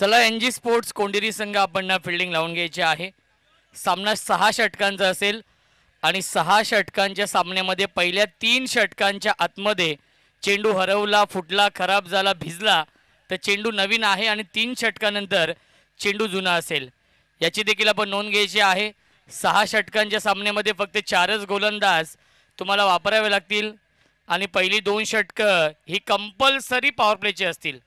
चला N G sports कोंडिरी संघ आपण फिल्डिंग लावून घ्यायची आहे सामना सहा षटकांचा असेल आणि सहा षटकांच्या सामन्यामध्ये पहिल्या तीन षटकांच्या आतमध्ये चेंडू हरवला फुटला खराब झाला भिजला तर चेंडू नवीन आहे आणि तीन षटकानंतर चेंडू जुना असेल याची देखील आपण नोंद घ्यायची आहे सहा षटकांच्या सामन्यामध्ये फक्त चारच गोलंदाज तुम्हाला वापरावे लागतील आणि पहिली दोन षटकं ही कंपल्सरी पॉवर प्लेची असतील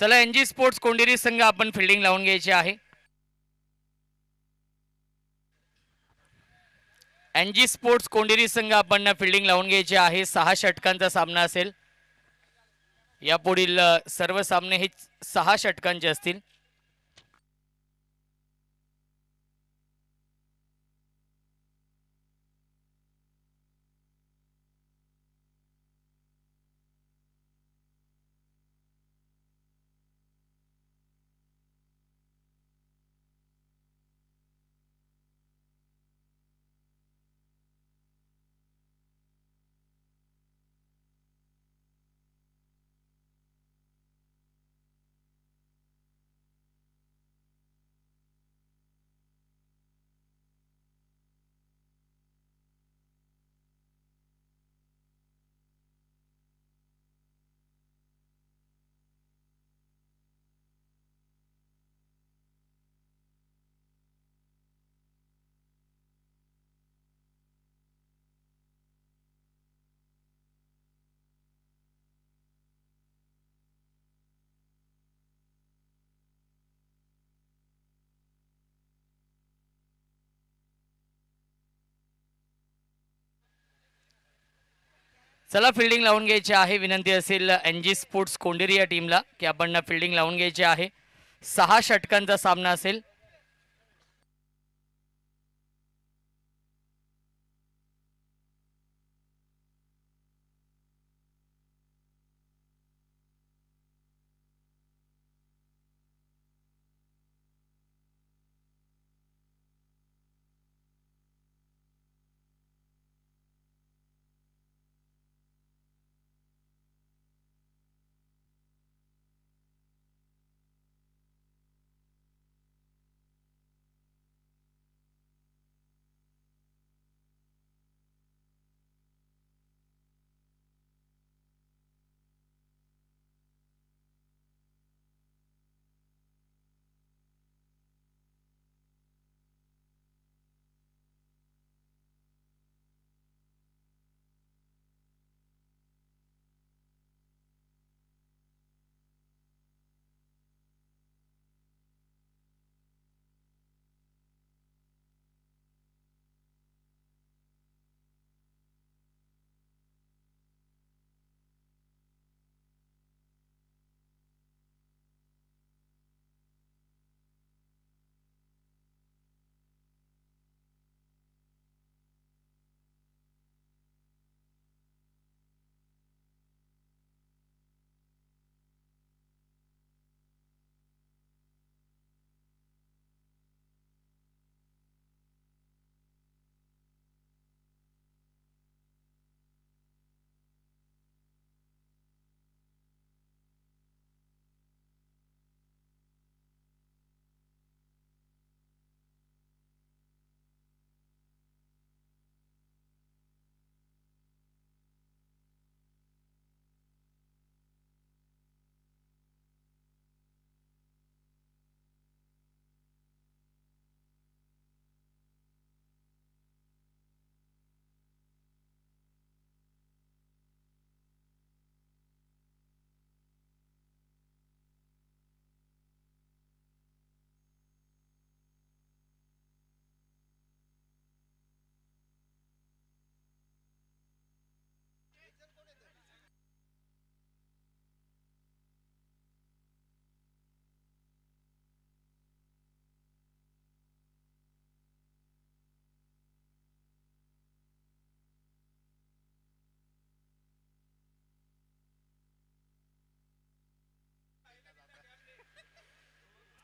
चला एनजी स्पोर्ट्स कोंडेरी संघ आपण फिल्डिंग लावून घ्यायची आहे एनजी स्पोर्ट्स कोंडेरी संघ आपण फिल्डिंग लावून घ्यायची आहे सहा षटकांचा सामना असेल यापुढील सर्व सामने हे सहा षटकांचे असतील चला फिल्डिंग लावून घ्यायची आहे विनंती असेल एन जी स्पोर्ट्स कोंडेरी या टीमला की आपण फिल्डिंग लावून घ्यायची आहे सहा षटकांचा सामना असेल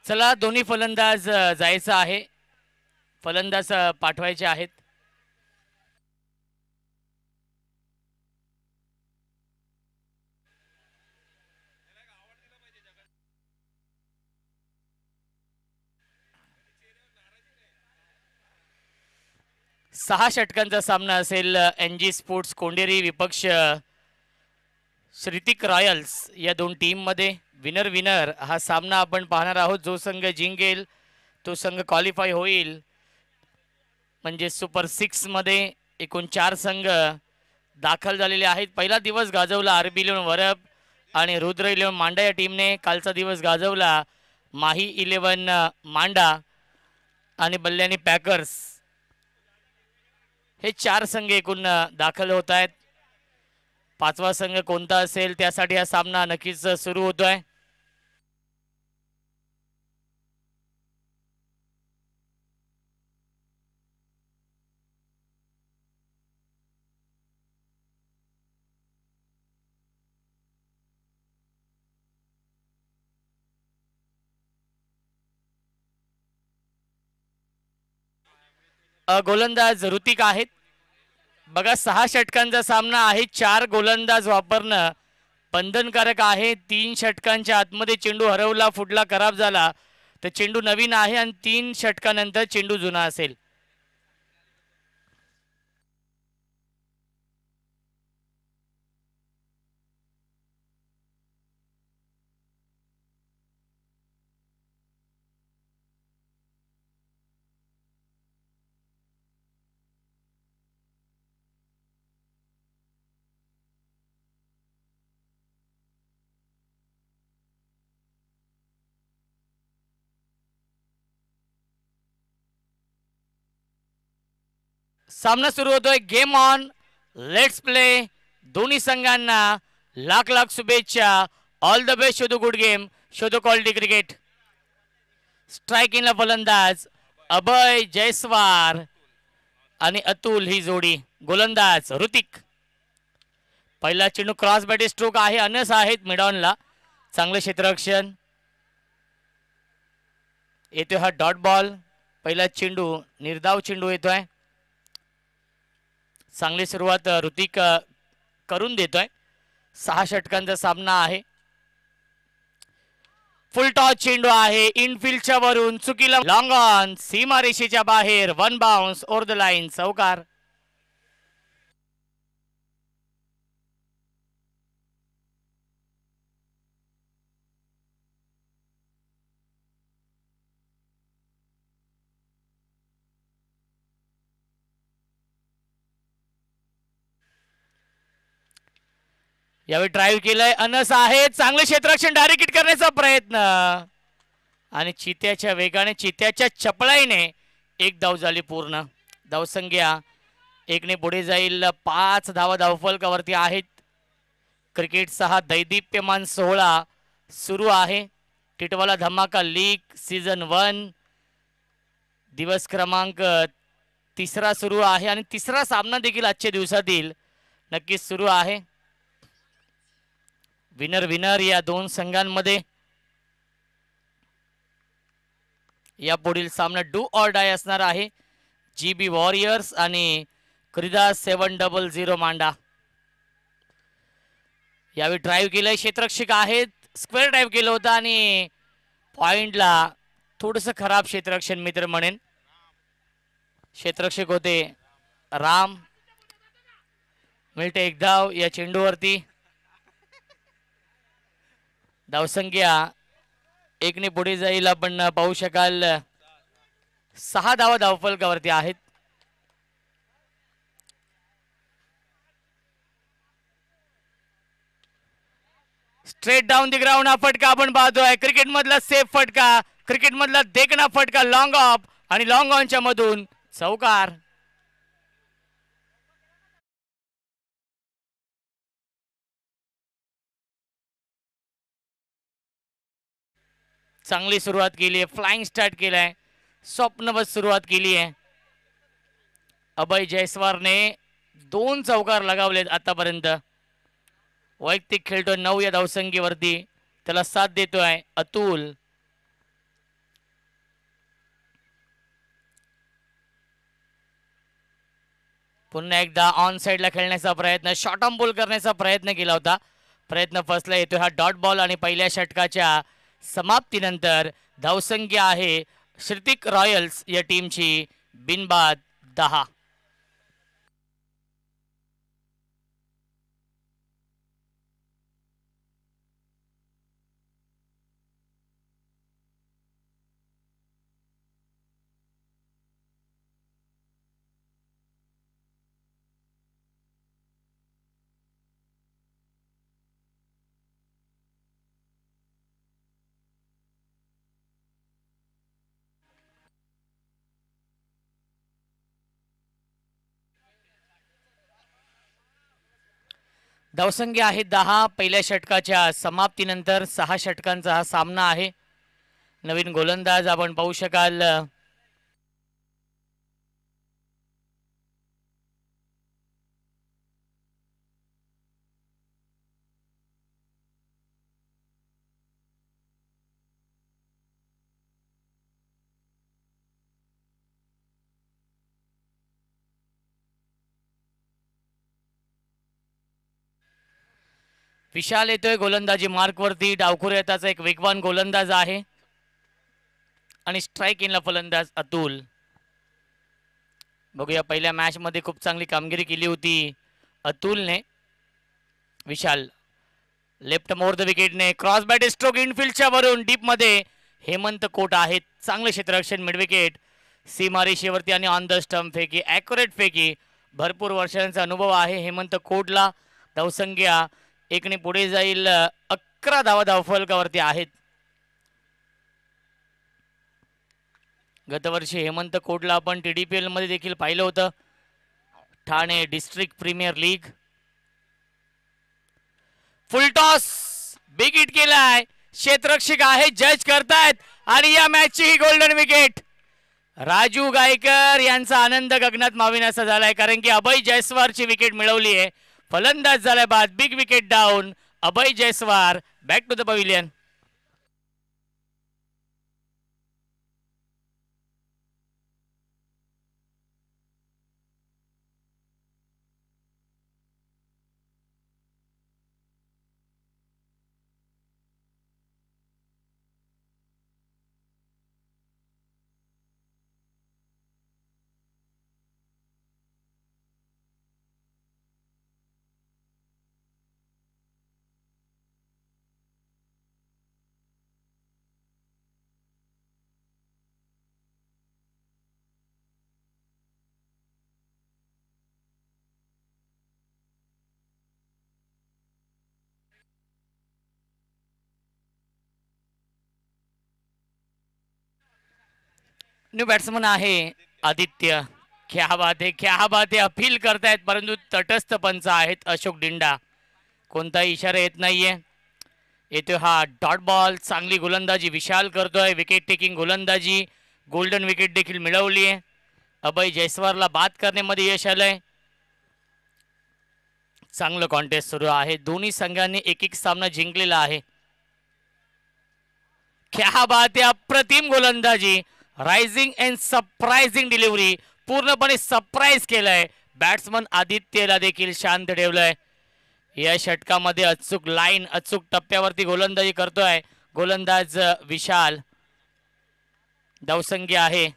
चला दोन्ही फलंदाज जायचं आहे फलंदाज पाठवायचे आहेत सहा षटकांचा सामना असेल एन जी स्पोर्ट्स कोंडेरी विपक्ष श्रितिक रॉयल्स या दोन टीममध्ये विनर विनर हा सामना आपण पाहणार आहोत जो संघ जिंकेल तो संघ क्वालिफाय होईल म्हणजे सुपर सिक्समध्ये एकूण चार संघ दाखल झालेले आहेत पहिला दिवस गाजवला आरबी लिहून वरब आणि रुद्र इलेवन मांडा या टीमने कालचा दिवस गाजवला माही इलेवन मांडा आणि बल्ल्यानी पॅकर्स हे चार संघ एकूण दाखल होत आहेत पाचवा संघ कोणता असेल त्यासाठी हा सामना नक्कीच सुरू आहे गोलंदाज ऋतिक आहेत बघा सहा षटकांचा सामना आहे चार गोलंदाज वापरणं बंधनकारक आहे तीन षटकांच्या आतमध्ये चेंडू हरवला फुटला खराब झाला तर चेंडू नवीन आहे आणि तीन षटकानंतर चेंडू जुना असेल सामना सुरू होतोय गेम ऑन लेट्स प्ले दोन्ही संघांना लाख लाख शुभेच्छा ऑल द बेस्ट शोधू गुड गेम शोधू क्वालिटी क्रिकेट स्ट्रायकिंगला फलंदाज अभय जयस्वार आणि अतुल ही जोडी गोलंदाज ऋतिक पहिला चेंडू क्रॉस बॅटी स्ट्रोक आहे अनस आहेत मिडॉनला चांगलं क्षेत्ररक्षण येतो हा डॉट बॉल पहिला चेंडू निर्धाव चेंडू येतोय चांगली सुरुवात ऋतिक करून देतोय सहा षटकांचा सामना आहे फुल टॉच चेंडू आहे इनफिल्डच्या वरून चुकीला लॉंग ऑन सीमारेषेच्या बाहेर one bounce over the line चौकार यावेळी ड्राईव्ह केलंय अनस आहे चांगले क्षेत्ररक्षण डायरेक्ट करण्याचा प्रयत्न आणि चित्याच्या वेगाने चित्याच्या चपळाईने एक धाव झाली पूर्ण धावसंख्या एकने पुढे जाईल पाच धावा धावफलकावरती आहेत क्रिकेट सहा दैदिप्यमान सोहळा सुरू आहे टिटवाला धमाका लीग सीझन वन दिवस क्रमांक तिसरा सुरू आहे आणि तिसरा सामना देखील आजच्या दिवसातील नक्कीच सुरू आहे विनर विनर या दोन संघांमध्ये या पुढील सामना डू ऑर डाय असणार आहे जी बी वॉरियर्स आणि क्रिदा सेवन डबल झिरो मांडा यावेळी ड्राईव्ह केलंय क्षेत्रक्षक आहेत स्क्वेअर ड्राईव्ह केलं होतं आणि पॉइंटला थोडस खराब क्षेत्रक्षण मित्र म्हणेन क्षेत्रक्षक होते राम मिळते एक या चेंडूवरती धावसंख्या एकने पुढे जाईल आपण पाहू शकाल सहा धावा धावफलकावरती आहेत स्ट्रेट डाऊन दि ग्राउंड हा फटका आपण पाहतोय क्रिकेट मधला सेफ फटका क्रिकेट मधला देखना फटका लॉंग ऑफ आणि लॉंग ऑनच्या मधून चौकार चांगली सुरुवात केली आहे फ्लाइंग स्टार्ट केलाय आहे बस सुरुवात केली आहे अभय जयस्वारने दोन चौकार लगावलेत आतापर्यंत वैयक्तिक खेळतो नऊ या धावसंख्येवरती त्याला साथ देतोय अतुल पुन्हा एकदा ऑन साईडला खेळण्याचा प्रयत्न शॉर्ट ऑन बोल करण्याचा प्रयत्न केला होता प्रयत्न फसला येतो हा डॉट बॉल आणि पहिल्या षटकाच्या समाप्तीनंतर धावसंख्या आहे श्रितिक रॉयल्स या टीमची बिनबाद दहा धावसंख्या आहे दहा पहिल्या षटकाच्या समाप्तीनंतर सहा षटकांचा हा सामना आहे नवीन गोलंदाज आपण पाहू शकाल विशाल येतोय गोलंदाजी मार्कवरती डावखुरेताचा एक वेगवान गोलंदाज आहे आणि स्ट्राईक इनला फलंदाज अतुल बघूया पहिल्या मॅचमध्ये खूप चांगली कामगिरी केली होती अतुलने विशाल लेफ्ट मोर द विकेटने क्रॉस बॅट स्ट्रोक इनफिल्डच्या वरून डीपमध्ये हेमंत कोट आहेत चांगले क्षेत्ररक्षण मिडविकेट सी रेषेवरती आणि ऑन द स्टम्प फेकी ॲक्युरेट फेकी भरपूर वर्षांचा अनुभव आहे हेमंत कोटला दौसंग्या एकने पुढे जाईल अकरा धावा धावफलकावरती आहेत गतवर्षी हेमंत कोटला आपण टी डी पी देखील पाहिलं होतं Thane district premier league full बिगिट केलाय क्षेत्ररक्षक आहे जज करतायत आणि या मॅचची ही गोल्डन विकेट राजू गायकर यांचा आनंद गगनात माविनासा झालाय कारण की अभय जयस्वारची विकेट मिळवली आहे फलंदाज झाला बाद big wicket down Abhay Jaiswar back to the pavilion new batsman आहे आदित्य क्या बात आहे क्या बात आहे अपील करतायत परंतु तटस्थ पंच आहेत अशोक डिंडा कोणताही इशारा येत नाहीये येतो हा डॉट बॉल चांगली गोलंदाजी विशाल करतोय विकेट टेकिंग गोलंदाजी गोल्डन विकेट देखील मिळवली आहे अभय जयस्वारला बाद करण्यामध्ये यश आलंय चांगलं कॉन्टेस्ट सुरू आहे दोन्ही संघांनी एक एक सामना जिंकलेला आहे क्या बात आहे अप्रतिम गोलंदाजी रायझिंग अँड सरप्रायझिंग डिलिव्हरी पूर्णपणे सरप्राईज केलंय बॅट्समन आदित्यला देखील शांत ठेवलंय या षटकामध्ये अचूक लाईन अचूक टप्प्यावरती गोलंदाजी करतोय गोलंदाज विशाल दौसंगी आहे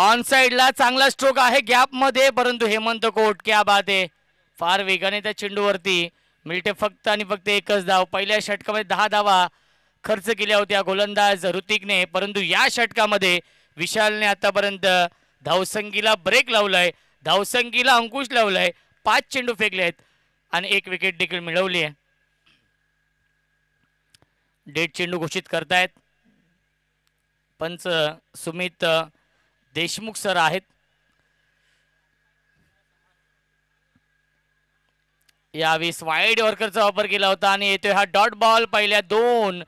ऑन साईडला चांगला स्ट्रोक आहे गॅपमध्ये परंतु हेमंत कोट क्या बात आहे फार वेगाने त्या चेंडूवरती मिळते फक्त आणि फक्त एकच धाव पहिल्या षटकामध्ये दहा धावा खर्च केल्या होत्या गोलंदाज ऋतिकने परंतु या षटकामध्ये विशालने आतापर्यंत धावसंगीला ब्रेक लावलाय धावसंगीला अंकुश लावलाय पाच चेंडू फेकले आहेत आणि एक विकेट देखील मिळवली आहे डेट चेंडू घोषित करतायत पंच सुमित देशमुख सर आहेत यावेळी वाईड वर्करचा वापर केला होता आणि येतोय हा डॉट बॉल पहिल्या दोन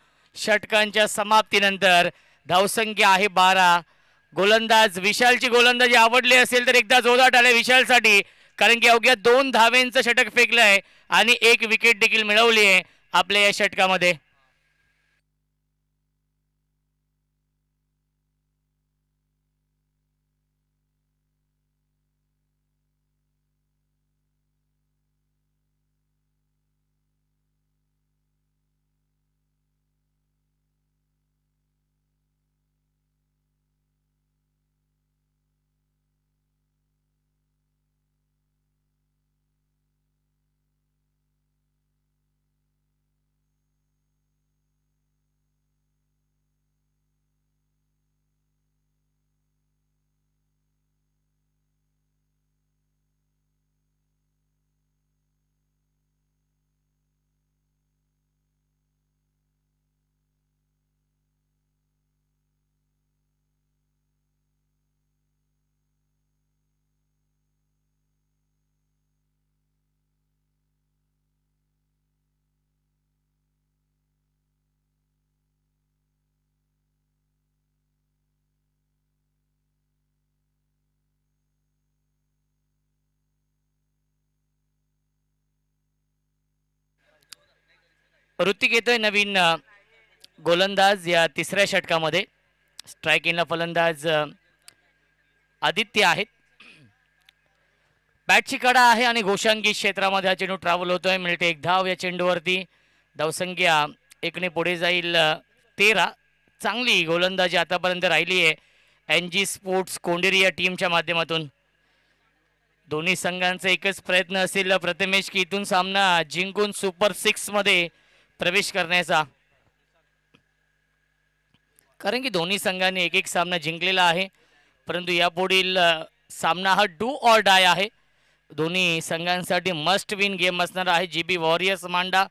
षटकांच्या समाप्तीनंतर धावसंख्या आहे बारा गोलंदाज विशालची गोलंदाजी आवडली असेल तर एकदा जोरदाट आले विशालसाठी कारण की अवघ्या दोन धावेंचं षटक फेकलं आहे आणि एक विकेट देखील मिळवली आहे आपल्या या षटकामध्ये ऋतिक येतोय नवीन गोलंदाज या तिसऱ्या षटकामध्ये स्ट्राईक इनला फलंदाज आदित्य आहेत बॅटची कडा आहे आणि घोषांगी क्षेत्रामध्ये हा चेंडू ट्रॅव्हल होतोय मिळते एक धाव या चेंडूवरती धावसंख्या एकने पुढे जाईल तेरा चांगली गोलंदाजी आतापर्यंत राहिली आहे एन जी स्पोर्ट्स कोंडेरी या टीमच्या माध्यमातून दोन्ही संघांचा एकच प्रयत्न असेल प्रथमेश की इथून सामना जिंकून सुपर सिक्समध्ये प्रवेश करण्याचा कारण की दोन्ही संघाने एक एक सामना जिंकलेला आहे परंतु यापुढील सामना हा डू ऑर डाय आहे दोन्ही संघांसाठी मस्ट विन गेम असणार आहे जी बी वॉरियर्स मांडा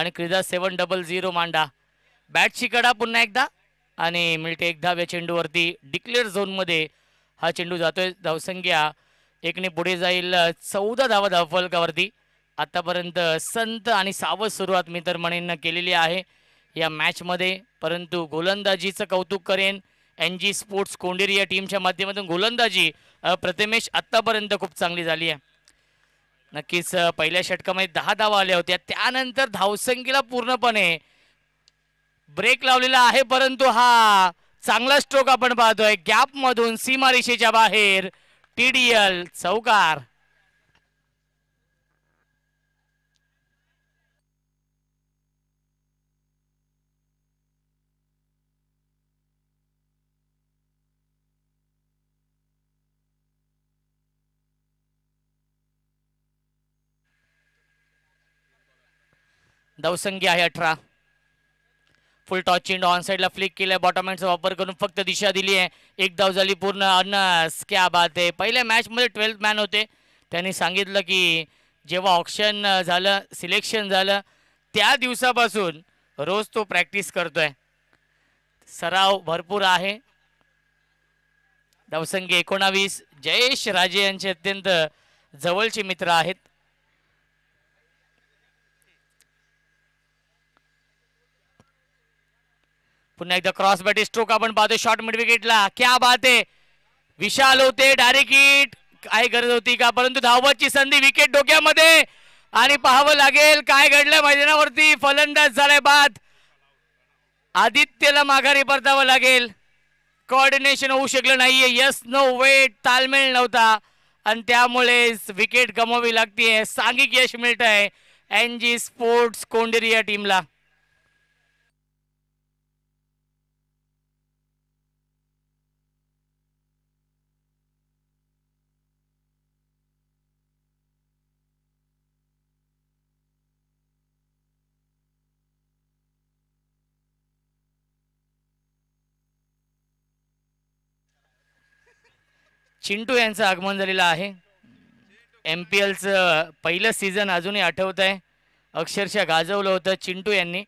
आणि क्रीडा सेवन डबल झिरो मांडा बॅट कडा पुन्हा एकदा आणि मिळते एक या चेंडूवरती डिक्लेअर झोनमध्ये हा चेंडू जातोय धावसंख्या एकने पुढे जाईल चौदा धावा धावफलकावरती आत्तापर्यंत संत आणि सावध सुरुवात मी तर म्हणेन केलेली आहे या मॅचमध्ये परंतु गोलंदाजीचं कौतुक करेन एन जी स्पोर्ट्स कोंडेरी या टीमच्या माध्यमातून गोलंदाजी प्रथमेश आतापर्यंत खूप चांगली झाली आहे नक्कीच पहिल्या षटकामध्ये दहा धावा आल्या होत्या त्यानंतर धावसंख्येला पूर्णपणे ब्रेक लावलेला आहे परंतु हा चांगला स्ट्रोक आपण पाहतोय गॅपमधून सीमारिषेच्या बाहेर टी डी एल चौकार दवसंगी आहे अठरा फुल टॉच चेंड ऑन साईडला फ्लिक केलं बॉटम हँडचा वापर करून फक्त दिशा दिली आहे एक धाव झाली पूर्ण अन क्या बात आहे पहिल्या मॅचमध्ये ट्वेल्थ मॅन होते त्यांनी सांगितलं की जेव्हा ऑप्शन झालं सिलेक्शन झालं त्या दिवसापासून रोज तो प्रॅक्टिस करतोय सराव भरपूर आहे दवसंगी एकोणावीस जयेश राजे यांचे अत्यंत जवळचे मित्र आहेत पुन्हा एकदा क्रॉस बॅटी स्ट्रोक आपण पाहतो शॉर्ट मिड विकेटला क्या बात विशाल होते डायरेक्ट हिट काय गरज होती का परंतु धावबाची संधी विकेट डोक्यामध्ये आणि पाहावं लागेल काय घडलं मैदानावरती फलंदाज झालाय बाद आदित्यला माघारी परतावं लागेल कोऑर्डिनेशन होऊ शकलं नाहीये यस नो वेट तालमेल नव्हता आणि त्यामुळे विकेट गमावी लागतीये सांगिक यश मिळत आहे एन स्पोर्ट्स कोंडेरी या टीमला चिंटू यांचं आगमन झालेलं आहे एम पी एलचं पहिलं सीझन अजूनही आठवत आहे अक्षरशः गाजवलं होतं चिंटू यांनी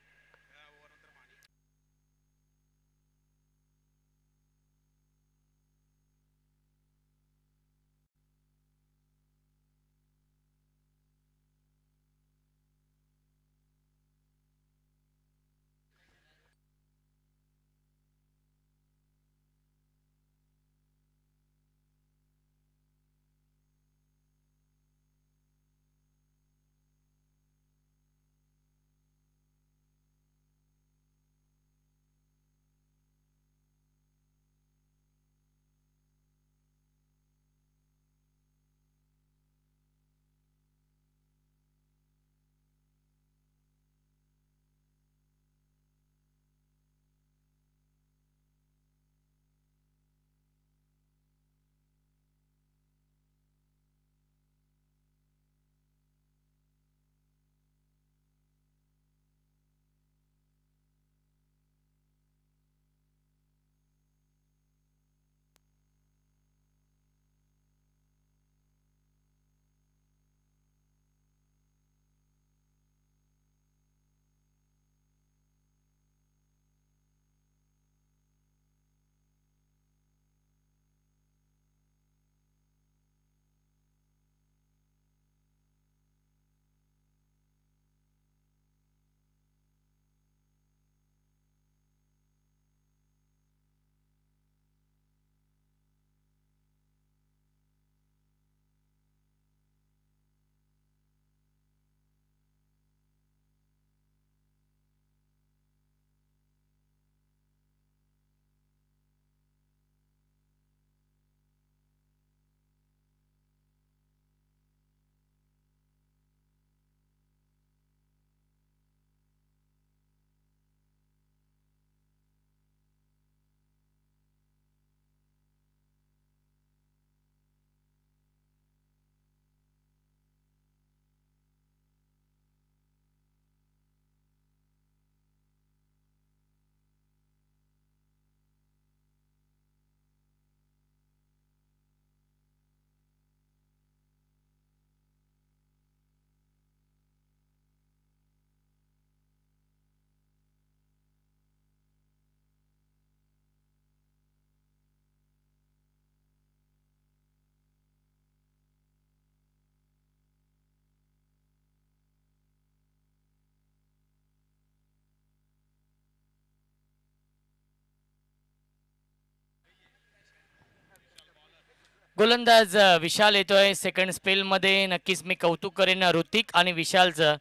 गोलंदाज विशाल येतोय सेकंड स्पेलमध्ये नक्कीच मी कौतुक करेन ऋतिक आणि विशालचं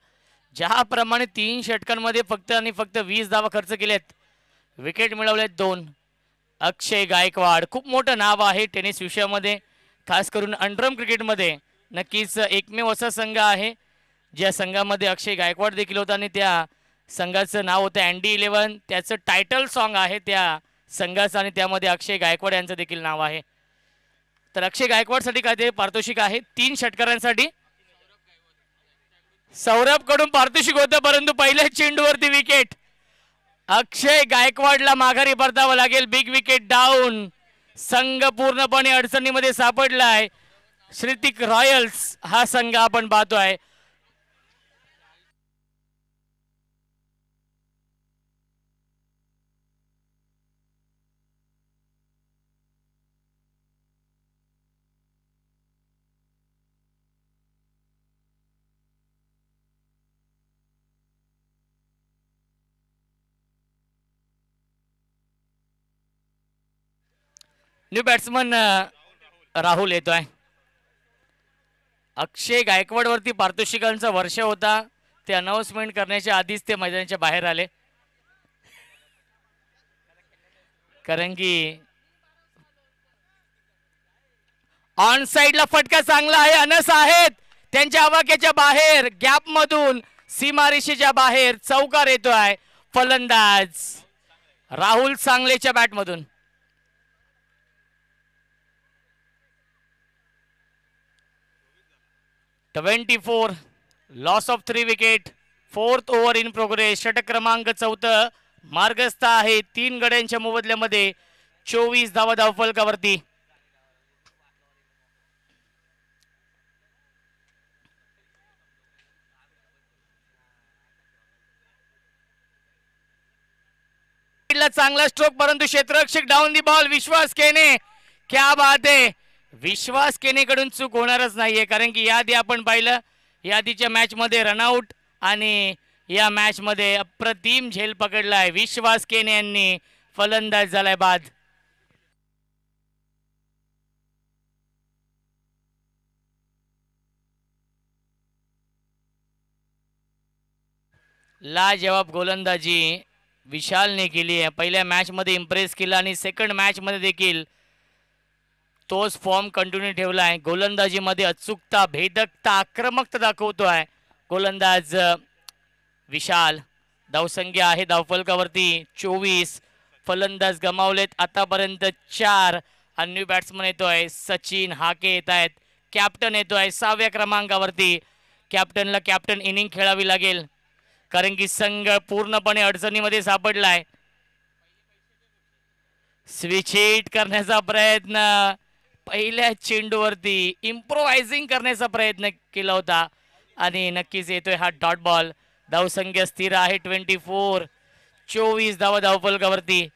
ज्याप्रमाणे तीन षटकांमध्ये फक्त आणि फक्त वीस धावा खर्च केलेत विकेट मिळवलेत दोन अक्षय गायकवाड खूप मोठं नाव आहे टेनिस विषयामध्ये खास करून अंडरम क्रिकेटमध्ये नक्कीच एकमेव असा संघ आहे ज्या संघामध्ये अक्षय गायकवाड देखील होता आणि त्या संघाचं नाव होतं अँडी इलेव्हन त्याचं टायटल सॉन्ग आहे त्या संघाचं आणि त्यामध्ये अक्षय गायकवाड यांचं देखील नाव आहे तर अक्षय साठी काय ते पारितोषिक आहे तीन षटकारांसाठी सौरभ कडून पारितोषिक होतं परंतु पहिल्या चेंडूवरती विकेट अक्षय गायकवाडला माघारी परतावं लागेल बिग विकेट डाऊन संघ पूर्णपणे अडचणीमध्ये सापडलाय आहे श्रीतिक रॉयल्स हा संघ आपण पाहतोय न्यू बॅट्समन राहुल येतोय अक्षय गायकवाड वरती पारितोषिकांचा वर्ष होता ते अनाउन्समेंट करण्याच्या आधीच ते मैदानाच्या बाहेर आले कारण की ऑन साइडला फटका चांगला आहे अनस आहेत त्यांच्या आवाक्याच्या बाहेर गॅप मधून सीमारेषेच्या बाहेर चौकार येतोय फलंदाज राहुल सांगलेच्या बॅटमधून 24 loss of three wicket fourth over in progress षटक क्रमांक चौथ मार्गस्थ आहे तीन गड्यांच्या मोबदल्यामध्ये चोवीस धावा धावफलकावरती चांगला स्ट्रोक परंतु क्षेत्ररक्षक डाऊन दी बॉल विश्वास केने क्या बात आहे विश्वास केनेकडून चूक होणारच नाहीये कारण की याआधी आपण पाहिलं याआधीच्या मॅचमध्ये रनआउट आणि या मॅचमध्ये अप्रतिम झेल पकडला विश्वास केने यांनी फलंदाज झालाय बाद जवाब गोलंदाजी विशालने केली आहे पहिल्या मॅचमध्ये इम्प्रेस केला आणि सेकंड मॅचमध्ये देखील तोच फॉर्म कंटिन्यू ठेवला आहे गोलंदाजीमध्ये अचूकता भेदकता आक्रमकता दाखवतो आहे गोलंदाज विशाल धावसंख्या आहे धावफलकावरती चोवीस फलंदाज गमावलेत आतापर्यंत चार आणि न्यू बॅट्समन येतोय सचिन हाके येत आहेत कॅप्टन येतो आहे सहाव्या क्रमांकावरती कॅप्टनला कॅप्टन इनिंग खेळावी लागेल कारण की संघ पूर्णपणे अडचणीमध्ये सापडलाय स्विच हिट करण्याचा प्रयत्न पहिल्या चेंडूवरती इम्प्रोवायझिंग करण्याचा प्रयत्न केला होता आणि नक्कीच येतोय हा डॉट बॉल धावसंख्या स्थिर आहे ट्वेंटी फोर चोवीस धावा फलकावरती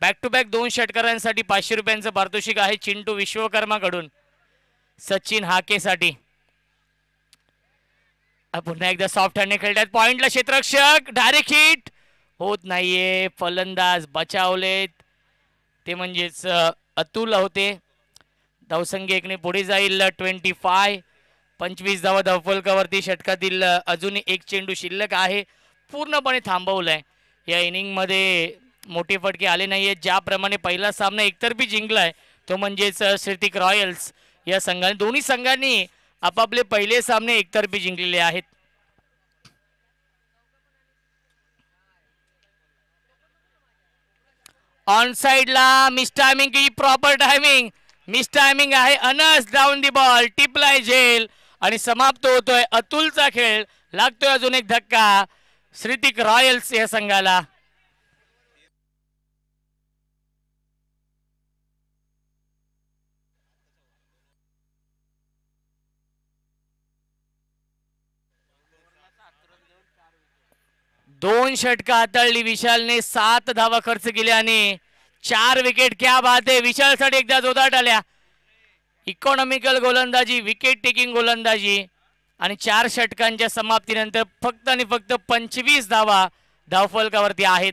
बॅक टू बॅक दोन षटकारांसाठी पाचशे रुपयांचं पारितोषिक आहे चिंटू विश्वकर्माकडून सचिन हाकेसाठी पुन्हा एकदा सॉफ्ट हँडने खेळतात पॉइंटला क्षेत्रक्षक डायरेक्ट हिट होत नाहीये फलंदाज बचावलेत ते म्हणजेच अतुल होते धावसंख्या एकने पुढे जाईल ट्वेंटी फाय पंचवीस धावा धावफलकावरती षटकातील अजून एक चेंडू शिल्लक आहे पूर्णपणे आहे या इनिंगमध्ये मोठे फटके आले नाही आहेत ज्याप्रमाणे पहिला सामना एकतर्फी जिंकलाय तो म्हणजेच श्रीतिक रॉयल्स या संघाने दोन्ही संघांनी आपापले पहिले सामने एकतर्फी जिंकलेले आहेत ऑन साईडला मिस टायमिंग की प्रॉपर टायमिंग मिस टायमिंग आहे अनस डाऊन दी बॉल टिपलाय झेल आणि समाप्त होतोय अतुलचा खेळ लागतोय अजून एक धक्का श्रीतिक रॉयल्स या संघाला दोन षटका हाताळली विशालने सात धावा खर्च केल्याने चार विकेट क्या बात विशाल विशालसाठी एकदा जोदाट आल्या इकॉनॉमिकल गोलंदाजी विकेट टेकिंग गोलंदाजी आणि चार षटकांच्या समाप्तीनंतर फक्त आणि फक्त पंचवीस धावा धावफलकावरती आहेत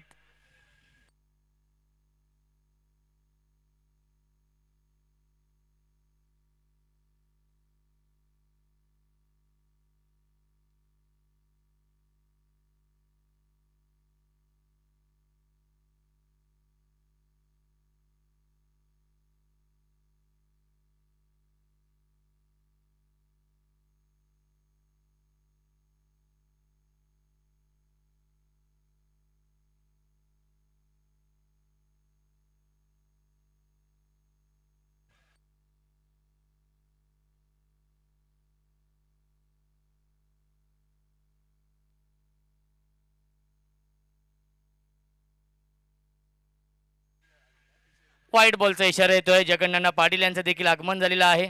व्हाईट बॉलचा इशारा येतोय जगन्नाना पाटील यांचं देखील आगमन झालेलं आहे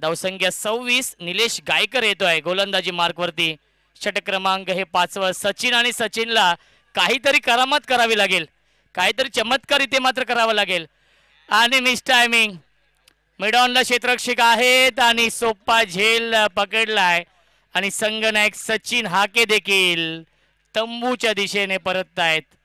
धावसंख्या सव्वीस निलेश गायकर येतोय गोलंदाजी मार्कवरती षट क्रमांक हे पाचवं सचिन आणि सचिनला काहीतरी करामत करावी लागेल काहीतरी चमत्कार इथे मात्र करावा लागेल आणि मिस टायमिंग मिडॉनला क्षेत्ररक्षक आहेत आणि सोप्पा झेल पकडलाय आणि संगनायक सचिन हाके देखील तंबूच्या दिशेने परत आहेत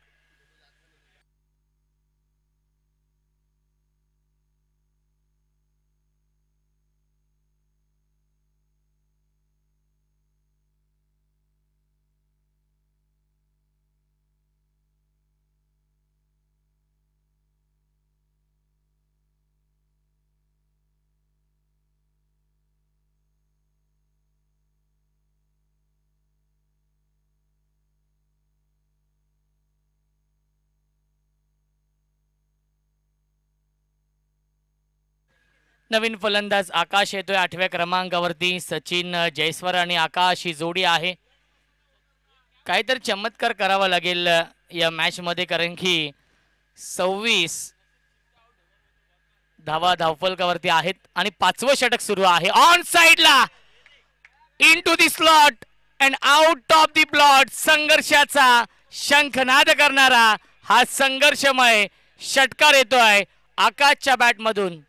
नवीन फलंदाज आकाश येतोय आठव्या क्रमांकावरती सचिन जयस्वर आणि आकाश ही जोडी आहे काहीतरी चमत्कार करावा लागेल या मॅच मध्ये कारण की सव्वीस धावा धावफलकावरती आहेत आणि पाचवं षटक सुरू आहे ऑन साइडला into the slot and out of the plot संघर्षाचा शंखनाद करणारा हा संघर्षमय षटकार येतोय आकाशच्या बॅटमधून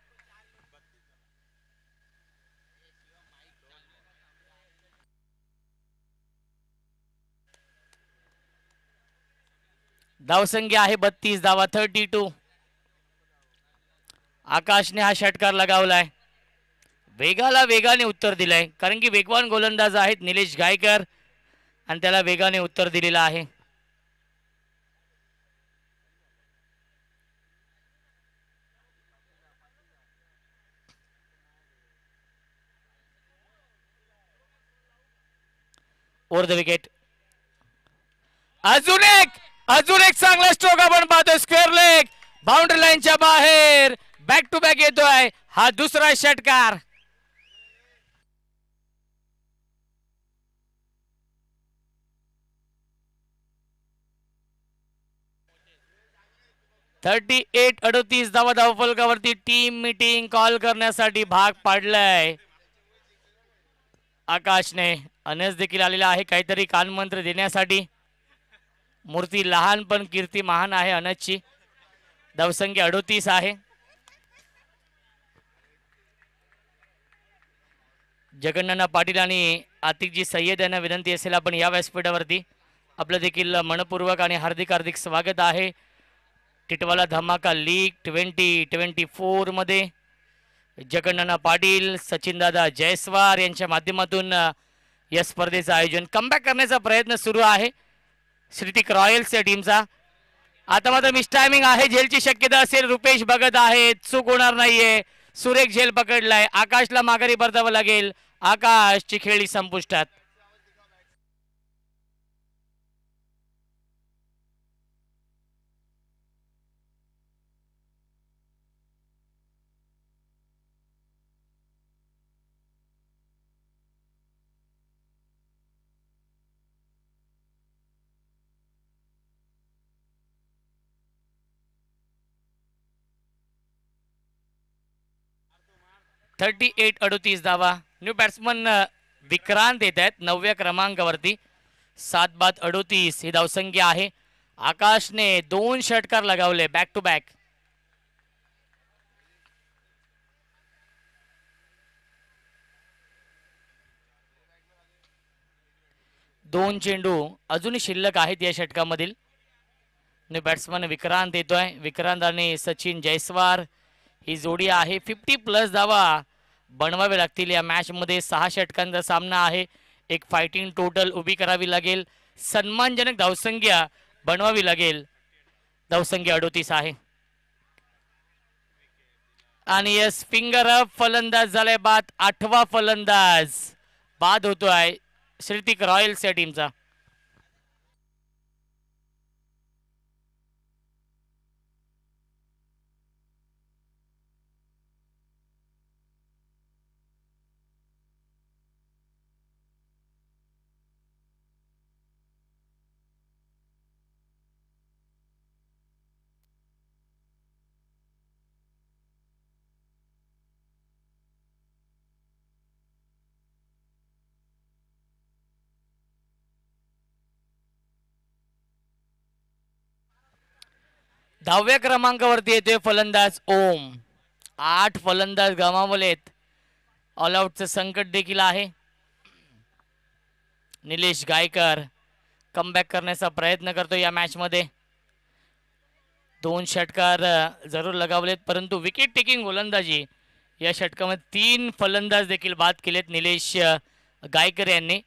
धावसंख्या आहे बत्तीस धावा थर्टी टू आकाशने हा षटकार लगावलाय वेगाला वेगाने उत्तर दिलंय कारण की वेगवान गोलंदाज आहेत निलेश गायकर आणि त्याला वेगाने उत्तर दिलेलं आहे ओर द विकेट अजून एक अजून एक चांगला स्ट्रोक आपण पाहतोय स्क्वेअर लेग बाउंड्री लाईनच्या बाहेर बॅक टू बॅक येतोय हा दुसरा षटकार थर्टी एट अडतीस धावा फलकावरती टीम मीटिंग कॉल करण्यासाठी भाग पाडलाय आकाशने अनस देखील आलेला आहे काहीतरी कानमंत्र देण्यासाठी मूर्ती लहान पण कीर्ती महान आहे अनजची धावसंख्या अडोतीस आहे जगन्नाना पाटील आणि आतिकजी सय्यद यांना विनंती असेल आपण या व्यासपीठावरती आपलं देखील मनपूर्वक आणि हार्दिक हार्दिक स्वागत आहे टिटवाला धमाका लीग ट्वेंटी ट्वेंटी फोरमध्ये जगन्नाना पाटील सचिनदादा जयस्वार यांच्या माध्यमातून या स्पर्धेचं आयोजन कमबॅक करण्याचा प्रयत्न सुरू आहे श्रीटिक या टीमचा आता मात्र मिस टायमिंग आहे झेलची शक्यता असेल रुपेश बघत आहेत चूक होणार नाहीये सुरेख झेल पकडलाय आकाशला माघारी परतावं लागेल आकाशची खेळी संपुष्टात थर्टी एट अडोतीस धावा न्यू बॅट्समन विक्रांत येत आहेत नवव्या क्रमांकावरती सात बाद अडोतीस ही धावसंख्या आहे आकाशने दोन षटकार लगावले बॅक टू बॅक दोन चेंडू अजून शिल्लक आहेत या षटकामधील बॅट्समन विक्रांत येतोय विक्रांत आणि सचिन जयस्वार ही जोडी आहे फिफ्टी प्लस धावा बनवावे लागतील या मॅचमध्ये सहा षटकांचा सामना आहे एक फायटिंग टोटल उभी करावी लागेल सन्मानजनक धावसंख्या बनवावी लागेल धावसंख्या अडोतीस आहे आणि यस फिंगर अप फलंदाज झालाय बाद आठवा फलंदाज बाद होतो आहे श्रीतिक रॉयल्स या टीमचा दहाव्या क्रमांकावरती येतोय फलंदाज ओम आठ फलंदाज गमावलेत ऑलआउटचं संकट देखील आहे निलेश गायकर कमबॅक करण्याचा प्रयत्न करतो या मॅचमध्ये दोन षटकार जरूर लगावलेत परंतु विकेट टेकिंग गोलंदाजी या षटकामध्ये तीन फलंदाज देखील बाद केलेत निलेश गायकर यांनी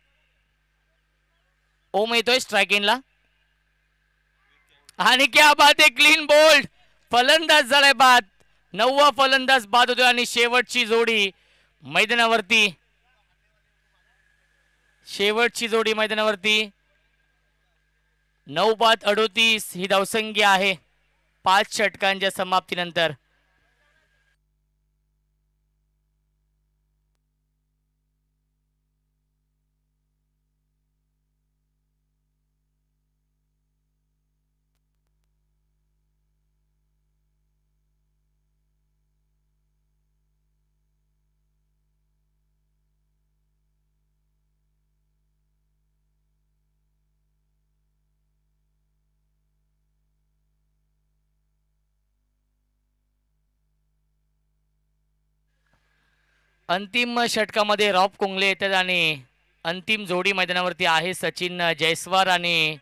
ओम येतोय स्ट्रायकिंगला आणि क्या बात आहे क्लीन बोल्ड फलंदाज झालाय बाद नववा फलंदाज बाद होतो आणि शेवटची जोडी मैदानावरती शेवटची जोडी मैदानावरती नऊ बाद अडोतीस ही धावसंख्या आहे पाच षटकांच्या समाप्तीनंतर अंतिम षटकामध्ये रॉप कोंगले येतात आणि अंतिम जोडी मैदानावरती आहे सचिन जयस्वार आणि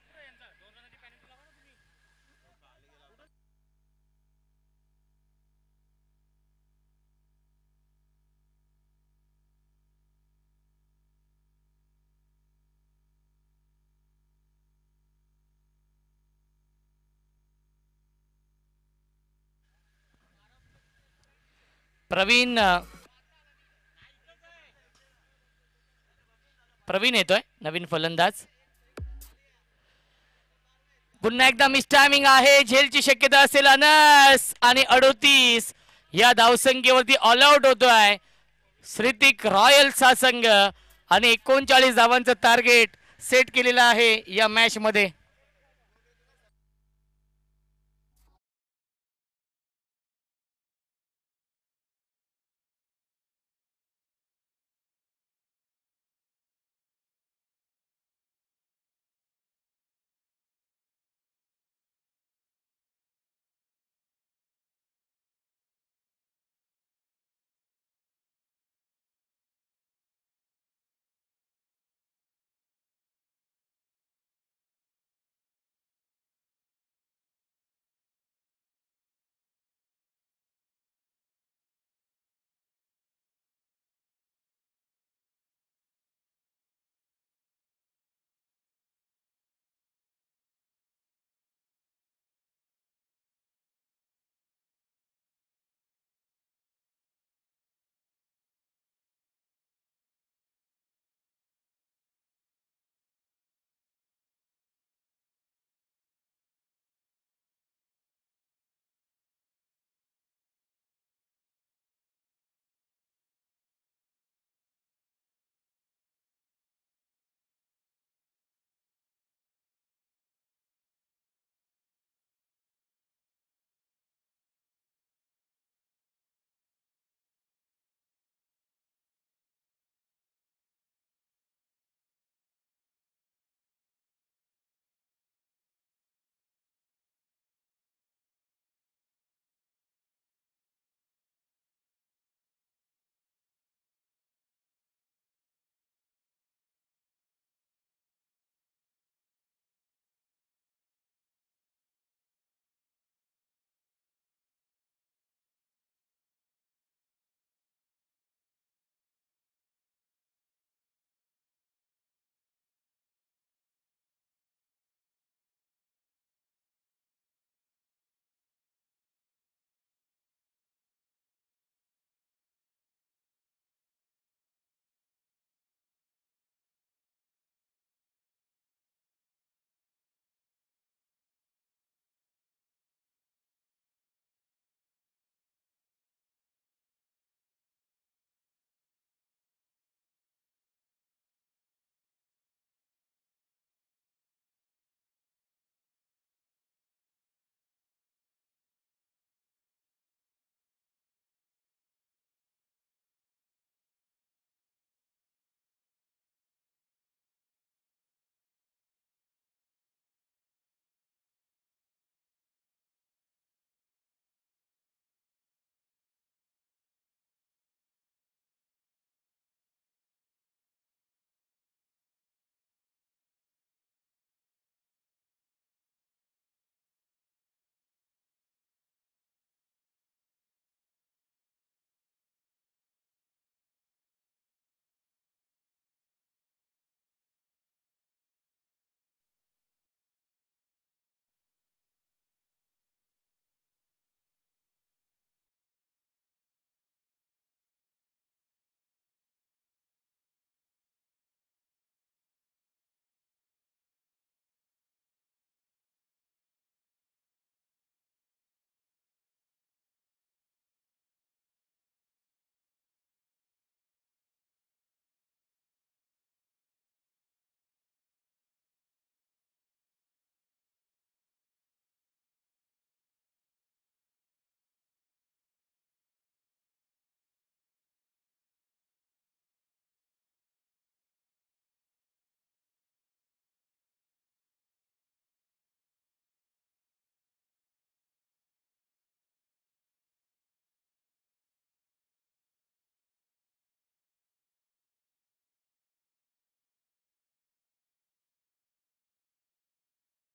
प्रवीण प्रवीण येतोय नवीन फलंदाज पुन्हा एकदा मिस टायमिंग आहे झेलची शक्यता असेल अनस आणि अडोतीस या धावसंख्येवरती ऑल आउट होतोय श्रीतिक हा संघ आणि एकोणचाळीस धावांचं टार्गेट सेट केलेलं आहे या मॅच मध्ये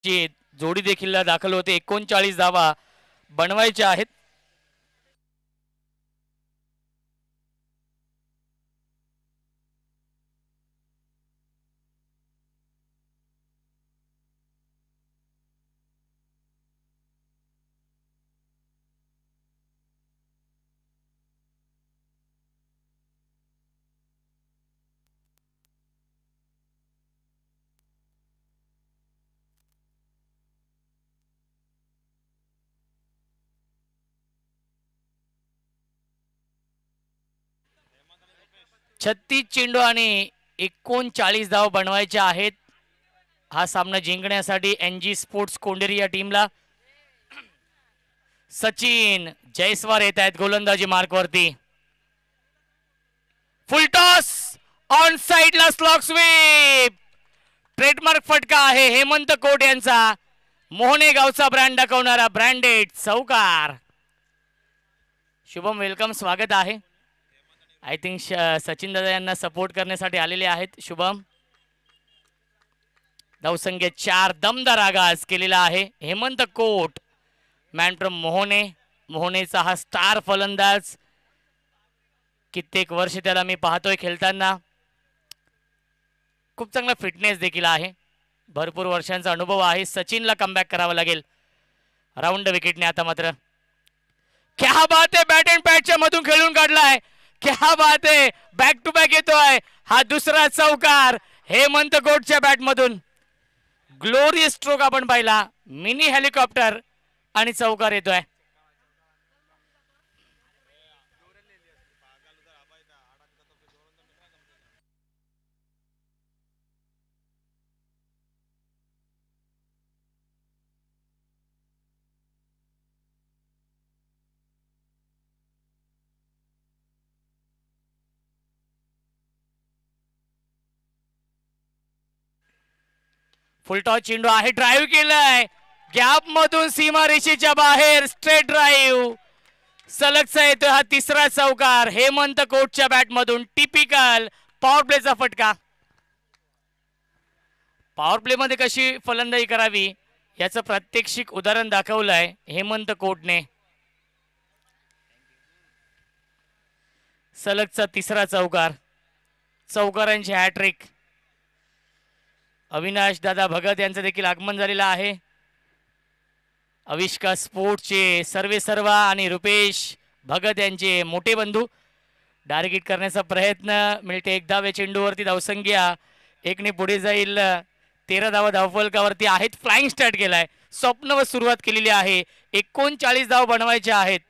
जी जोडी देखील दाखल होते एकोणचाळीस धावा बनवायच्या आहेत छत्तीस चेंडू आणि एकोणचाळीस धाव बनवायचे आहेत हा सामना जिंकण्यासाठी एन जी स्पोर्ट्स कोंडेरी या टीमला सचिन जयस्वार येत आहेत गोलंदाजी मार्कवरती फुलटॉस ऑन ला स्लॉक स्वीप ट्रेडमार्क फटका आहे हेमंत कोट यांचा मोहने गावचा ब्रँड दाखवणारा ब्रँडेड चौकार शुभम वेलकम स्वागत आहे आय थिंक सचिन दादा यांना सपोर्ट करण्यासाठी आलेले आहेत शुभम धावसंख्ये चार दमदार आगाज केलेला आहे हेमंत कोट मॅन फ्रॉम मोहने मोहनेचा हा स्टार फलंदाज कित्येक वर्ष त्याला मी पाहतोय खेळताना खूप चांगला फिटनेस देखील आहे भरपूर वर्षांचा अनुभव आहे सचिनला बॅक करावा लागेल राऊंड विकेटने आता मात्र क्या बात आहे बॅट अँड पॅटच्या मधून खेळून काढला आहे क्या बात आहे बॅक टू बॅक येतोय हा दुसरा चौकार हेमंत गोटच्या बॅटमधून मधून ग्लोरियस स्ट्रोक आपण पाहिला मिनी हेलिकॉप्टर आणि चौकार येतोय फुलटॉस चेंडू आहे ड्राईव्ह केलाय गॅप मधून सीमा रेषेच्या बाहेर स्ट्रेट ड्राईव्ह सलगचा येतो हा तिसरा चौकार हेमंत कोटच्या बॅटमधून टिपिकल पॉवर प्लेचा फटका पॉवर प्ले मध्ये कशी फलंदाई करावी याचं प्रात्यक्षिक उदाहरण दाखवलंय हेमंत कोटने सलगचा तिसरा चौकार चौकारांची हॅट्रिक अविनाश दादा भगत यांचं देखील आगमन झालेलं आहे अविष्का स्पोर्टचे सर्वे सर्वा आणि रुपेश भगत यांचे मोठे बंधू टार्गेट करण्याचा प्रयत्न मिळते एक धाव चेंडूवरती धावसंख्या एकने पुढे जाईल तेरा धावा धावफलकावरती आहेत फ्लाइंग स्टार्ट केलाय व सुरुवात केलेली आहे एकोणचाळीस धाव बनवायचे आहेत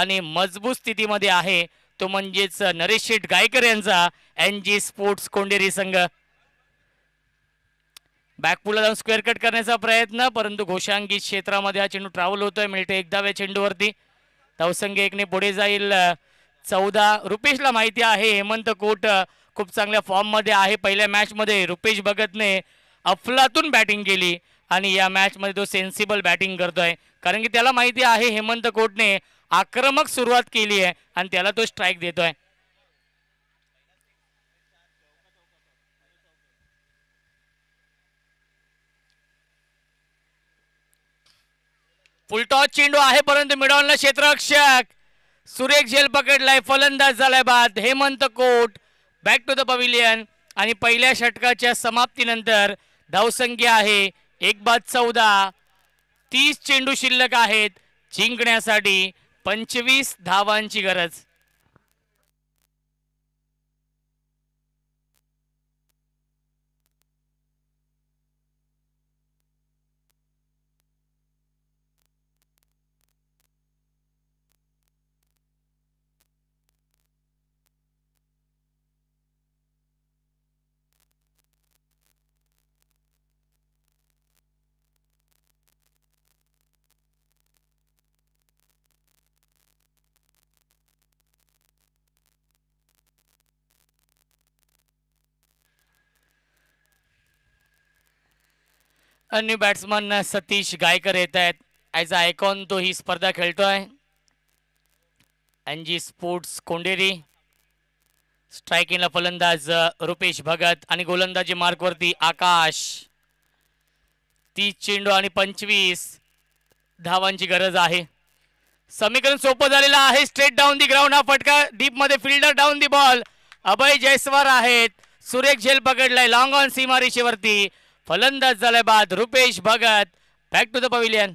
आणि मजबूत स्थितीमध्ये आहे तो म्हणजेच नरेश शेठ गायकर यांचा एन जी स्पोर्ट्स कोंडेरी संघ बॅकपुला जाऊन स्क्वेअर कट करण्याचा प्रयत्न परंतु घोषांगी क्षेत्रामध्ये हा चेंडू ट्रॅव्हल होतोय मिळते एकदाव्या चेंडूवरती तवसंगे एकने पुढे जाईल चौदा रुपेशला माहिती आहे हेमंत कोट खूप चांगल्या फॉर्ममध्ये आहे पहिल्या मॅचमध्ये रुपेश भगतने अफलातून बॅटिंग केली आणि या मॅचमध्ये तो सेन्सिबल बॅटिंग करतोय कारण की त्याला माहिती आहे हेमंत कोटने आक्रमक सुरुवात केली आहे आणि त्याला तो स्ट्राईक देतोय फुलटॉस चेंडू आहे परंतु मिळवला क्षेत्ररक्षक सुरेख झेल पकडलाय फलंदाज झालाय बाद Hemant Kot back to the pavilion आणि पहिल्या षटकाच्या समाप्तीनंतर धावसंख्या आहे एक बाद चौदा तीस चेंडू शिल्लक आहेत जिंकण्यासाठी पंचवीस धावांची गरज अन्य बॅट्समन सतीश गायकर येत आहेत ॲज अ आयकॉन तो ही स्पर्धा खेळतोय एन जी स्पोर्ट्स कोंडेरी स्ट्रायकिंगला फलंदाज रुपेश भगत आणि गोलंदाजी मार्कवरती आकाश तीस चेंडू आणि पंचवीस धावांची गरज आहे समीकरण सोपं झालेलं आहे स्ट्रेट डाऊन दी ग्राउंड हा फटका डीप मध्ये fielder down the ball Abhay Jaiswar आहेत सुरेख झेल पकडलाय लॉंग ऑन सीमारेषेवरती फलंदाज झालाय बाद Rupesh Bhagat back to the pavilion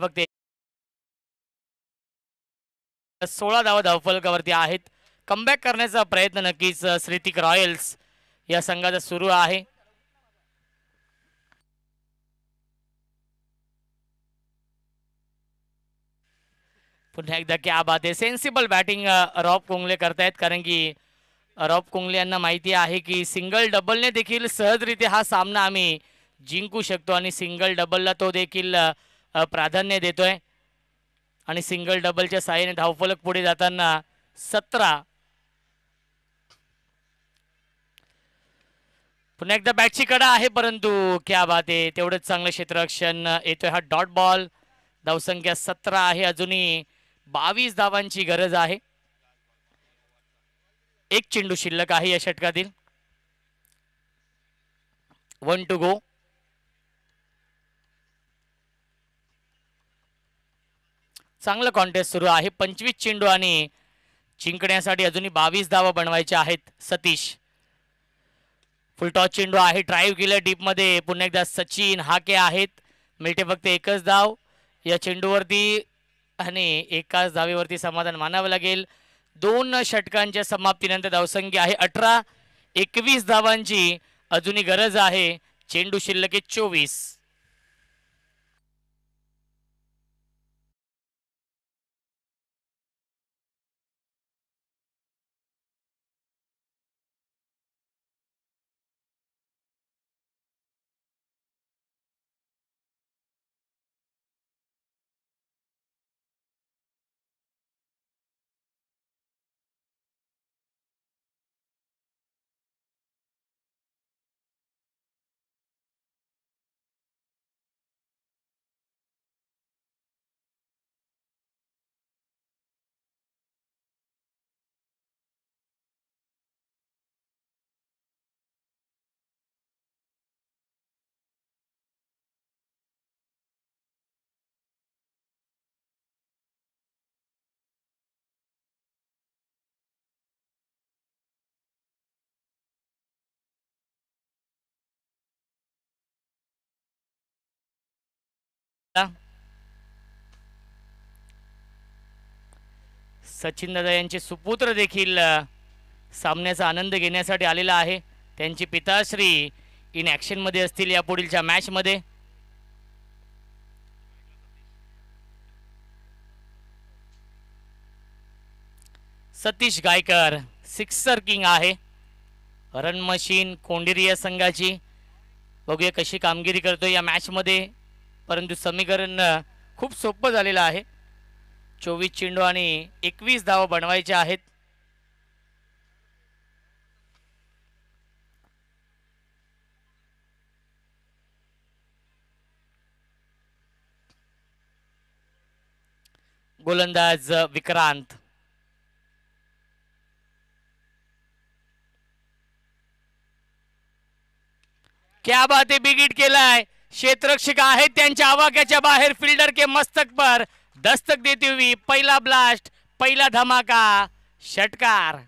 फक्त सोळा धावा धावफलकावरती आहेत कमबॅक करण्याचा प्रयत्न नक्कीच श्रीतिक रॉयल्स या संघाचा सुरू आहे पुन्हा एकदा क्या बात आहे सेन्सिबल बॅटिंग रॉब कोंगले करतायत कारण की रॉब कोंगले यांना माहिती आहे की सिंगल डबलने देखील सहजरित्या हा सामना आम्ही जिंकू शकतो आणि सिंगल डबलला तो देखील प्राधान्य देतोय आणि सिंगल डबलच्या साहाय्याने धावफलक पुढे जाताना सतरा पुन्हा एकदा बॅटची कडा आहे परंतु क्या बात आहे तेवढंच चांगलं क्षेत्ररक्षण येतोय हा डॉट बॉल धावसंख्या सतरा आहे अजूनही बावीस धावांची गरज आहे एक चेंडू शिल्लक आहे या षटकातील वन टू गो चांगलं कॉन्टेस्ट सुरू आहे पंचवीस चेंडू आणि जिंकण्यासाठी अजूनही बावीस धावा बनवायचे आहेत सतीश फुलटॉस चेंडू आहे ड्राईव्ह केलं डीपमध्ये पुन्हा एकदा सचिन हाके आहेत मिळते फक्त एकच धाव या चेंडूवरती आणि एकाच धावेवरती समाधान मानावं लागेल दोन षटकांच्या समाप्तीनंतर धावसंख्या आहे अठरा एकवीस धावांची अजूनही गरज आहे चेंडू शिल्लके चोवीस सचिन दादा यांचे सुपुत्र देखील सामन्याचा आनंद घेण्यासाठी आलेला आहे त्यांचे पिताश्री इन ॲक्शनमध्ये असतील या पुढीलच्या मॅचमध्ये सतीश गायकर सिक्सर किंग आहे रन मशीन कोंडिरी या संघाची बघूया कशी कामगिरी करतो या मॅचमध्ये परंतु समीकरण खूप सोपं झालेलं आहे चोवीस चेंडू आणि एकवीस धाव बनवायचे आहेत गोलंदाज विक्रांत क्या बात है बिगिट केलाय क्षेत्ररक्षक आहेत त्यांच्या आवाक्याच्या बाहेर फिल्डर के मस्तक पर दस्तक देते हुए पहिला ब्लास्ट पहिला धमाका षटकार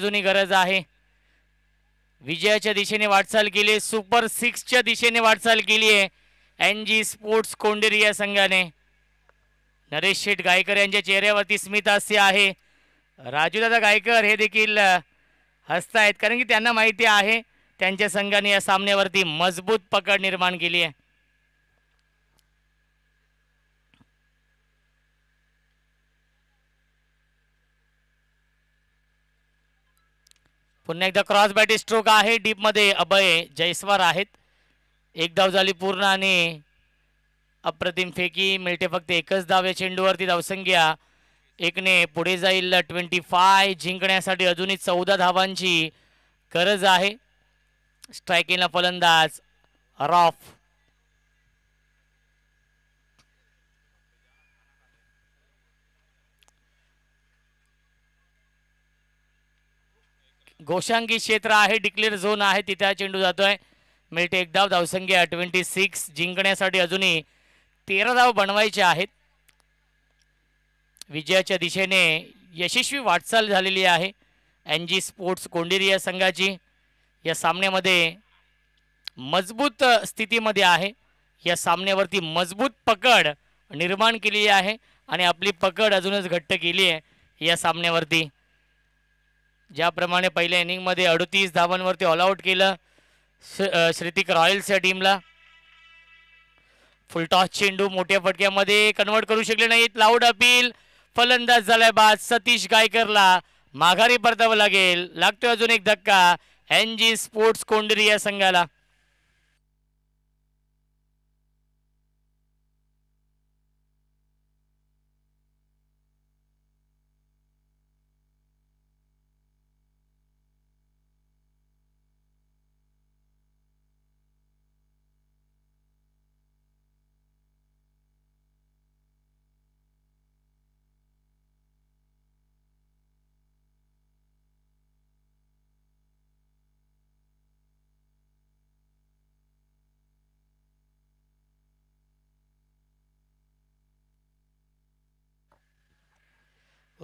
जुनी गरज आहे विजयाच्या दिशेने वाटचाल केली सुपर सिक्सच्या दिशेने वाटचाल केली आहे एन स्पोर्ट्स कोंडेरी या संघाने नरेश शेठ गायकर यांच्या चेहऱ्यावरती स्मितास्य आहे राजूदादा गायकर हे देखील हसत आहेत कारण की त्यांना माहिती आहे त्यांच्या संघाने या सामन्यावरती मजबूत पकड निर्माण केली आहे पुन्हा एकदा क्रॉस बॅटी स्ट्रोक आहे डीप डीपमध्ये अभय जयस्वार आहेत एक धाव झाली पूर्ण आणि अप्रतिम फेकी मिळते फक्त एकच धाव या चेंडूवरती धावसंख्या एकने पुढे जाईल ट्वेंटी फाय जिंकण्यासाठी अजूनही चौदा धावांची गरज आहे स्ट्रायकिंगला फलंदाज रॉफ गोशांगी क्षेत्र आहे डिक्लेअर झोन आहे तिथे चेंडू जातोय मिळते एक धाव धावसंख्या ट्वेंटी सिक्स जिंकण्यासाठी अजूनही तेरा धाव बनवायचे आहेत विजयाच्या दिशेने यशस्वी वाटचाल झालेली आहे एन जी स्पोर्ट्स कोंडेरी या संघाची या सामन्यामध्ये मजबूत स्थितीमध्ये आहे या सामन्यावरती मजबूत पकड निर्माण केलेली आहे आणि आपली पकड अजूनच घट्ट केली आहे या सामन्यावरती ज्याप्रमाणे पहिल्या इनिंगमध्ये अडतीस धावांवरती ऑल आऊट केलं श्रितिक रॉयल्स या टीमला फुलटॉस चेंडू मोठ्या फटक्यामध्ये कन्वर्ट करू शकले नाहीत लाऊड अपील फलंदाज झालाय बाद सतीश गायकरला माघारी परतावं लागेल लागतोय अजून एक धक्का एन जी स्पोर्ट्स कोंडरी या संघाला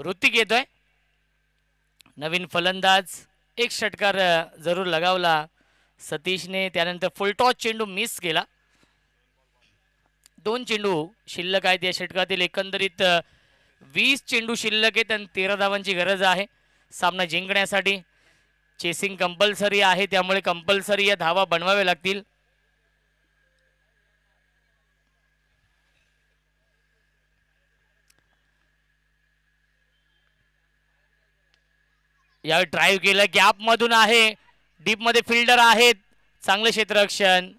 ऋतिक येतोय नवीन फलंदाज एक षटकार जरूर लगावला सतीशने त्यानंतर फुलटॉस चेंडू मिस केला दोन चेंडू शिल्लक आहेत या षटकातील एकंदरीत वीस चेंडू शिल्लक आहेत आणि तेरा धावांची गरज आहे सामना जिंकण्यासाठी चेसिंग कंपल्सरी आहे त्यामुळे कंपल्सरी या धावा बनवाव्या लागतील यावेळी ड्राईव्ह केलं गॅपमधून आहे डीपमध्ये फिल्डर आहेत चांगले क्षेत्ररक्षण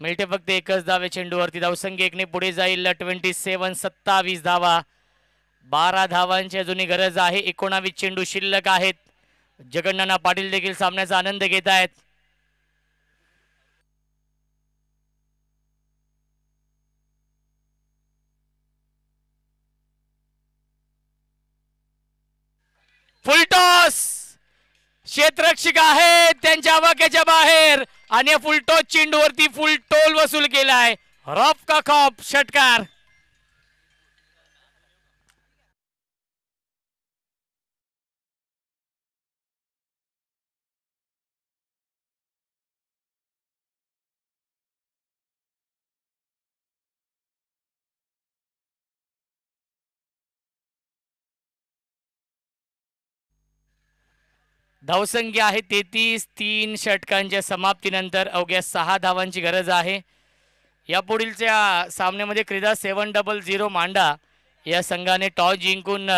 मिळते फक्त एकच धावे चेंडूवरती धावसंख्या एकने पुढे जाईल ट्वेंटी सेवन सत्तावीस धावा बारा धावांची अजूनही गरज आहे एकोणावीस चेंडू शिल्लक आहेत जगन्नाना पाटील देखील सामन्याचा आनंद घेत आहेत फुलटोस क्षेत्ररक्षिका आहेत त्यांच्या आवाक्याच्या बाहेर आणि फुलटोस चेंडूवरती फुल टोल वसूल केलाय रफ का खॉप षटकार धावसंख्या आहे तेहतीस तीन षटकांच्या समाप्तीनंतर अवघ्या सहा धावांची गरज आहे यापुढीलच्या सामन्यामध्ये क्रीडा सेवन डबल झिरो मांडा या संघाने टॉस जिंकून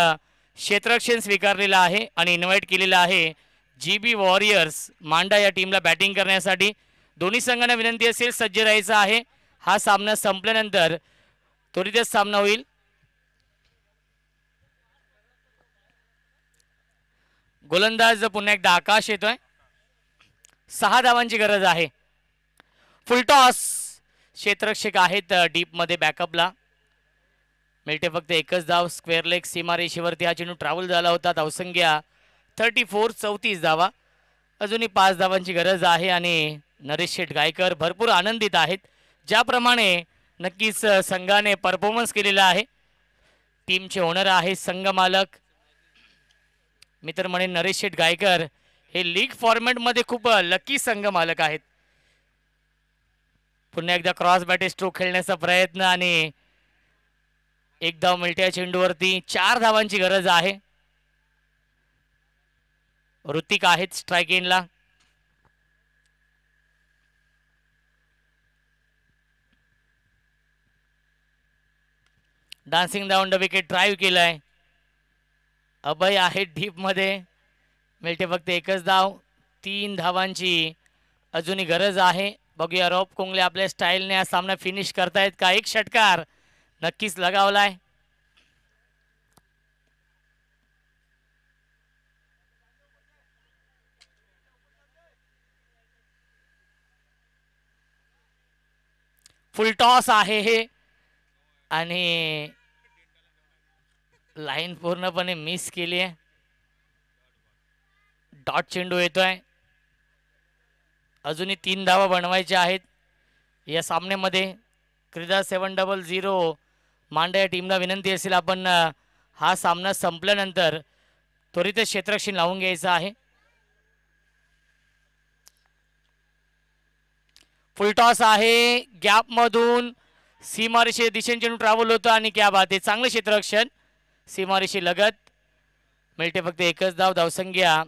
क्षेत्रक्षण स्वीकारलेलं आहे आणि इन्व्हाइट केलेलं आहे जी बी वॉरियर्स मांडा या टीमला बॅटिंग करण्यासाठी दोन्ही संघांना विनंती असेल सज्ज राहायचा आहे हा सामना संपल्यानंतर त्वरितच सामना होईल गोलंदाज पुन्हा एकदा आकाश येतोय सहा धावांची गरज आहे फुलटॉस क्षेत्ररक्षक आहेत डीपमध्ये बॅकअपला मिळते फक्त एकच धाव स्क्वेअर लेग सीमारेषेवरती हा चेंडू ट्रॅव्हल झाला होता धावसंख्या थर्टी फोर चौतीस धावा अजूनही पाच धावांची गरज आहे आणि नरेश शेठ गायकर भरपूर आनंदित आहेत ज्याप्रमाणे नक्कीच संघाने परफॉर्मन्स केलेला आहे टीमचे ओनर आहे संघ मालक मी तर म्हणेन नरेश शेठ गायकर हे लीग फॉर्मॅटमध्ये खूप लकी संघ मालक आहेत पुन्हा एकदा क्रॉस बॅटे स्ट्रोक खेळण्याचा प्रयत्न आणि एक धाव मिळत्या चेंडूवरती चार धावांची गरज आहे ऋतिक आहेत स्ट्राईक ला dancing down the wicket drive केलाय अभय आहे ढीपमध्ये मिळते फक्त एकच धाव तीन धावांची अजूनही गरज आहे बघूया रॉप कोंगले आपल्या स्टाईलने हा सामना फिनिश करतायत का एक षटकार नक्कीच लगावलाय फुल टॉस आहे हे आणि लाईन पूर्णपणे मिस केली आहे डॉट चेंडू येतोय अजूनही तीन धावा बनवायचे आहेत या सामन्यामध्ये क्रीडा सेवन डबल झिरो मांडा या टीमला विनंती असेल आपण हा सामना संपल्यानंतर त्वरित क्षेत्रक्षण लावून घ्यायचा आहे फुलटॉस आहे गॅपमधून सीमारेषे दिशेन चेंडू ट्रॅव्हल होतो आणि क्या बात आहे चांगलं क्षेत्ररक्षण सीमारेशी लगत मिळते फक्त एकच धाव धावसंख्या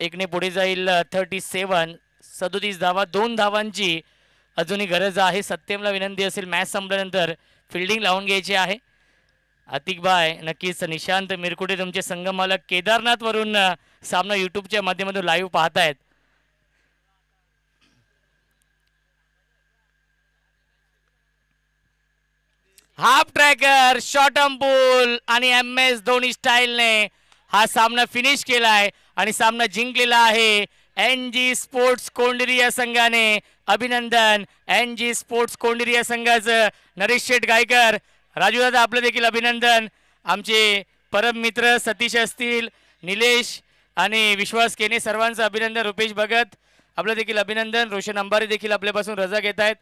एकने पुढे जाईल थर्टी सेवन सदोतीस धावा दोन धावांची अजूनही गरज आहे सत्यमला विनंती असेल मॅच संपल्यानंतर फिल्डिंग लावून घ्यायची आहे अतिक बाय नक्कीच निशांत मिरकुटे तुमचे संगमालक केदारनाथवरून सामना यूट्यूबच्या माध्यमातून लाईव्ह पाहतायत हाफ ट्रॅकर शॉर्टम पूल आणि एम एस धोनी स्टाईलने हा सामना फिनिश आहे आणि सामना जिंकलेला आहे एन जी स्पोर्ट्स कोंडरिया संघाने अभिनंदन एन जी स्पोर्ट्स कोंडरिया संघाचं नरेश शेठ गायकर राजूदादा आपलं देखील अभिनंदन आमचे परम मित्र सतीश असतील निलेश आणि विश्वास केने सर्वांचं अभिनंदन रुपेश भगत आपलं देखील अभिनंदन रोशन अंबारी देखील आपल्यापासून रजा घेत आहेत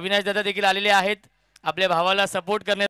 अविनाश दादा देखील आलेले आहेत आपल्या भावाला सपोर्ट करण्यात